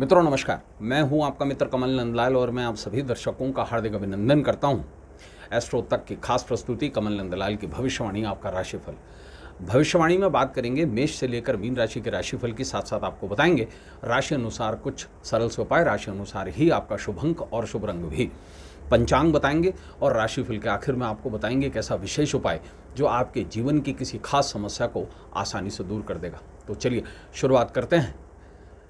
मित्रों नमस्कार मैं हूं आपका मित्र कमल नंदलाल और मैं आप सभी दर्शकों का हार्दिक अभिनंदन करता हूं एस्ट्रो तक की खास प्रस्तुति कमल नंदलाल की भविष्यवाणी आपका राशिफल भविष्यवाणी में बात करेंगे मेष से लेकर मीन राशि के राशिफल के साथ साथ आपको बताएंगे राशि अनुसार कुछ सरल से उपाय राशि अनुसार ही आपका शुभ अंक और शुभ रंग भी पंचांग बताएंगे और राशिफल के आखिर में आपको बताएंगे एक ऐसा विशेष उपाय जो आपके जीवन की किसी खास समस्या को आसानी से दूर कर देगा तो चलिए शुरुआत करते हैं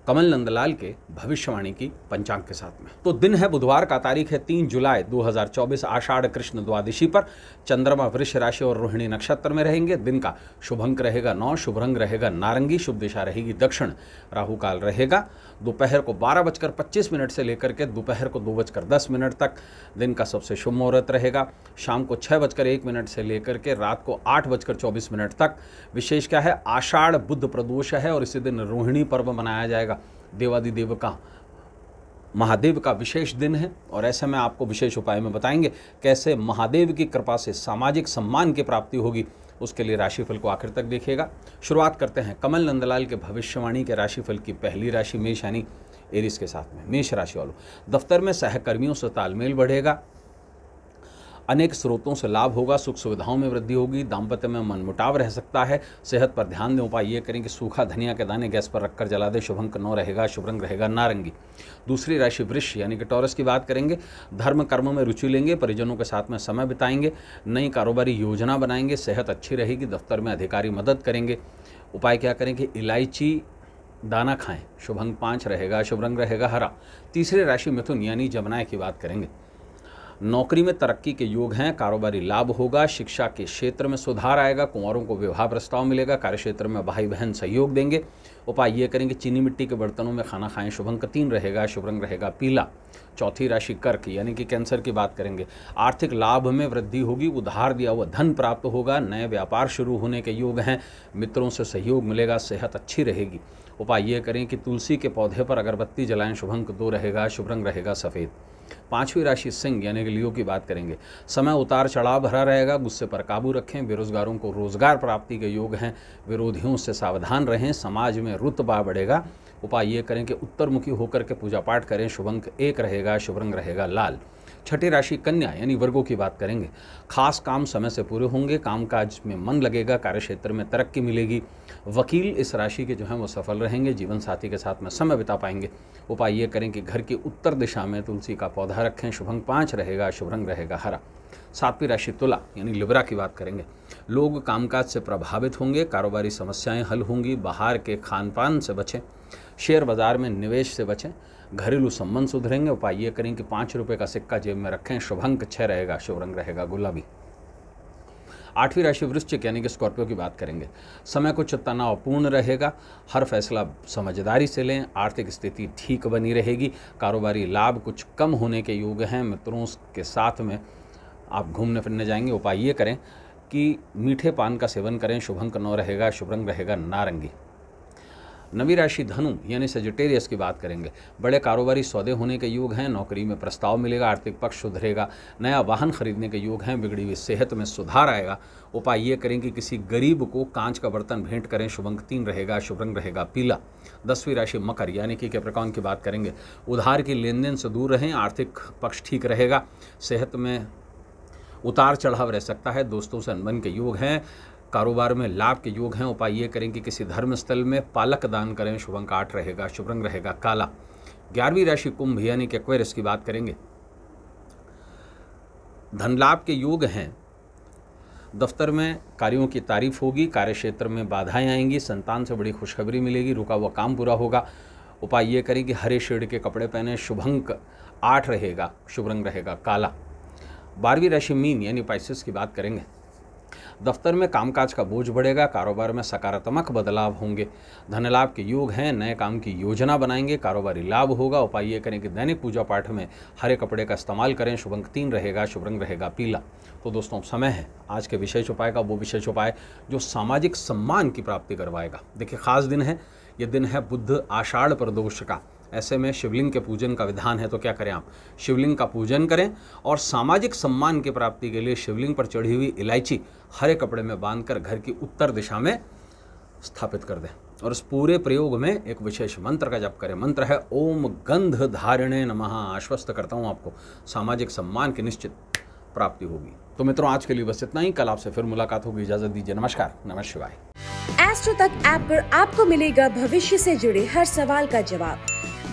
कमल नंदलाल के भविष्यवाणी की पंचांग के साथ में तो दिन है बुधवार का तारीख है तीन जुलाई 2024 आषाढ़ कृष्ण द्वादशी पर चंद्रमा वृक्ष राशि और रोहिणी नक्षत्र में रहेंगे दिन का शुभ अंक रहेगा नौ शुभ रंग रहेगा नारंगी शुभ दिशा रहेगी दक्षिण राहु काल रहेगा दोपहर को बारह बजकर पच्चीस मिनट से लेकर के दोपहर को दो बजकर दस मिनट तक दिन का सबसे शुभ मुहूर्त रहेगा शाम को छः बजकर एक मिनट से लेकर के रात को आठ बजकर चौबीस मिनट तक विशेष क्या है आषाढ़ बुद्ध प्रदोष है और इसी दिन रोहिणी पर्व मनाया जाएगा देवादिदेव का महादेव का विशेष दिन है और ऐसे में आपको विशेष उपाय में बताएंगे कैसे महादेव की कृपा से सामाजिक सम्मान की प्राप्ति होगी उसके लिए राशिफल को आखिर तक देखिएगा शुरुआत करते हैं कमल नंदलाल के भविष्यवाणी के राशिफल की पहली राशि मेष यानी एरिस के साथ में मेष राशि वालों दफ्तर में सहकर्मियों से तालमेल बढ़ेगा अनेक स्रोतों से लाभ होगा सुख सुविधाओं में वृद्धि होगी दाम्पत्य में मनमुटाव रह सकता है सेहत पर ध्यान दें उपाय ये करें कि सूखा धनिया के दाने गैस पर रखकर जला दें शुभंक नौ रहेगा शुभ रंग रहेगा नारंगी दूसरी राशि वृक्ष यानी कि टॉरस की बात करेंगे धर्म कर्म में रुचि लेंगे परिजनों के साथ में समय बिताएंगे नई कारोबारी योजना बनाएंगे सेहत अच्छी रहेगी दफ्तर में अधिकारी मदद करेंगे उपाय क्या करें कि इलायची दाना खाएं शुभ पाँच रहेगा शुभ रंग रहेगा हरा तीसरे राशि मिथुन यानी जमनाय की बात करेंगे नौकरी में तरक्की के योग हैं कारोबारी लाभ होगा शिक्षा के क्षेत्र में सुधार आएगा कुंवरों को विवाह प्रस्ताव मिलेगा कार्यक्षेत्र में भाई बहन सहयोग देंगे उपाय ये करेंगे चीनी मिट्टी के बर्तनों में खाना खाएं शुभ अंक तीन रहेगा शुभ रंग रहेगा पीला चौथी राशि कर्क यानी कि कैंसर की बात करेंगे आर्थिक लाभ में वृद्धि होगी उधार दिया हुआ धन प्राप्त होगा नए व्यापार शुरू होने के योग हैं मित्रों से सहयोग मिलेगा सेहत अच्छी रहेगी उपाय ये करें कि तुलसी के पौधे पर अगरबत्ती जलाएं शुभ अंक दो रहेगा शुभ रंग रहेगा सफ़ेद पांचवी राशि सिंह यानी कि लियो की बात करेंगे समय उतार चढ़ाव भरा रहेगा गुस्से पर काबू रखें बेरोजगारों को रोजगार प्राप्ति के योग हैं विरोधियों से सावधान रहें समाज में रुतबा बढ़ेगा उपाय ये करें कि उत्तरमुखी होकर के पूजा पाठ करें शुभ अंक एक रहेगा शुभ रंग रहेगा लाल छठी राशि कन्या यानी वर्गों की बात करेंगे खास काम समय से पूरे होंगे कामकाज में मन लगेगा कार्य क्षेत्र में तरक्की मिलेगी वकील इस राशि के जो हैं वो सफल रहेंगे जीवन साथी के साथ में समय बिता पाएंगे उपाय ये करें कि घर की उत्तर दिशा में तुलसी का पौधा रखें शुभंग पाँच रहेगा शुभ रंग रहेगा हरा सातवीं राशि तुला यानी लिब्रा की बात करेंगे लोग कामकाज से प्रभावित होंगे कारोबारी समस्याएं हल होंगी बाहर के खान पान से बचें शेयर बाजार में निवेश से बचें घरेलू संबंध सुधरेंगे उपाय ये करें कि पाँच रुपये का सिक्का जेब में रखें शुभ अंक छः रहेगा शुभ रंग रहेगा गुलाबी आठवीं राशि वृश्चिक यानी कि स्कॉर्पियो की बात करेंगे समय कुछ तनावपूर्ण रहेगा हर फैसला समझदारी से लें आर्थिक स्थिति ठीक बनी रहेगी कारोबारी लाभ कुछ कम होने के योग हैं मित्रों के साथ में आप घूमने फिरने जाएंगे उपाय ये करें कि मीठे पान का सेवन करें शुभंक नौ रहेगा शुभ रंग रहेगा नारंगी नवी राशि धनु यानी सेजिटेरियस की बात करेंगे बड़े कारोबारी सौदे होने के योग हैं नौकरी में प्रस्ताव मिलेगा आर्थिक पक्ष सुधरेगा नया वाहन खरीदने के योग हैं बिगड़ी हुई सेहत में सुधार आएगा उपाय ये करें कि किसी गरीब को कांच का बर्तन भेंट करें शुभ अंक तीन रहेगा शुभ रंग रहेगा पीला दसवीं राशि मकर यानी कि कैप्रकॉन की बात करेंगे उधार की लेन देन से दूर रहें आर्थिक पक्ष ठीक रहेगा सेहत में उतार चढ़ाव रह सकता है दोस्तों से अनबन के योग हैं कारोबार में लाभ के योग हैं उपाय ये करें कि किसी धर्म स्थल में पालक दान करें शुभ अंक आठ रहेगा शुभ रंग रहेगा काला ग्यारहवीं राशि कुंभ यानी कि एक्वेरस इसकी बात करेंगे धन लाभ के योग हैं दफ्तर में कार्यों की तारीफ होगी कार्य क्षेत्र में बाधाएं आएंगी संतान से बड़ी खुशखबरी मिलेगी रुका हुआ काम पूरा होगा उपाय ये करें कि हरे शेड के कपड़े पहने शुभंक आठ रहेगा शुभ रंग रहेगा काला बारहवीं राशि मीन यानी पाइसिस की बात करेंगे दफ्तर में कामकाज का बोझ बढ़ेगा कारोबार में सकारात्मक बदलाव होंगे धन लाभ के योग हैं नए काम की योजना बनाएंगे कारोबारी लाभ होगा उपाय ये करें कि दैनिक पूजा पाठ में हरे कपड़े का इस्तेमाल करें शुभ अंक तीन रहेगा शुभ रंग रहेगा पीला तो दोस्तों समय है आज के विशेष उपाय का वो विशेष उपाय जो सामाजिक सम्मान की प्राप्ति करवाएगा देखिए खास दिन है ये दिन है बुद्ध आषाढ़ प्रदोष का ऐसे में शिवलिंग के पूजन का विधान है तो क्या करें आप शिवलिंग का पूजन करें और सामाजिक सम्मान की प्राप्ति के लिए शिवलिंग पर चढ़ी हुई इलायची हरे कपड़े में बांधकर घर की उत्तर दिशा में स्थापित कर दें और इस पूरे प्रयोग में एक विशेष मंत्र का जप करें मंत्र है ओम गंध धारिणे नमः आश्वस्त करता हूँ आपको सामाजिक सम्मान की निश्चित प्राप्ति होगी तो मित्रों आज के लिए बस इतना ही कल आपसे फिर मुलाकात होगी इजाजत दीजिए नमस्कार नमः शिवाय एस्ट्रो तक ऐप आप पर आपको मिलेगा भविष्य से जुड़े हर सवाल का जवाब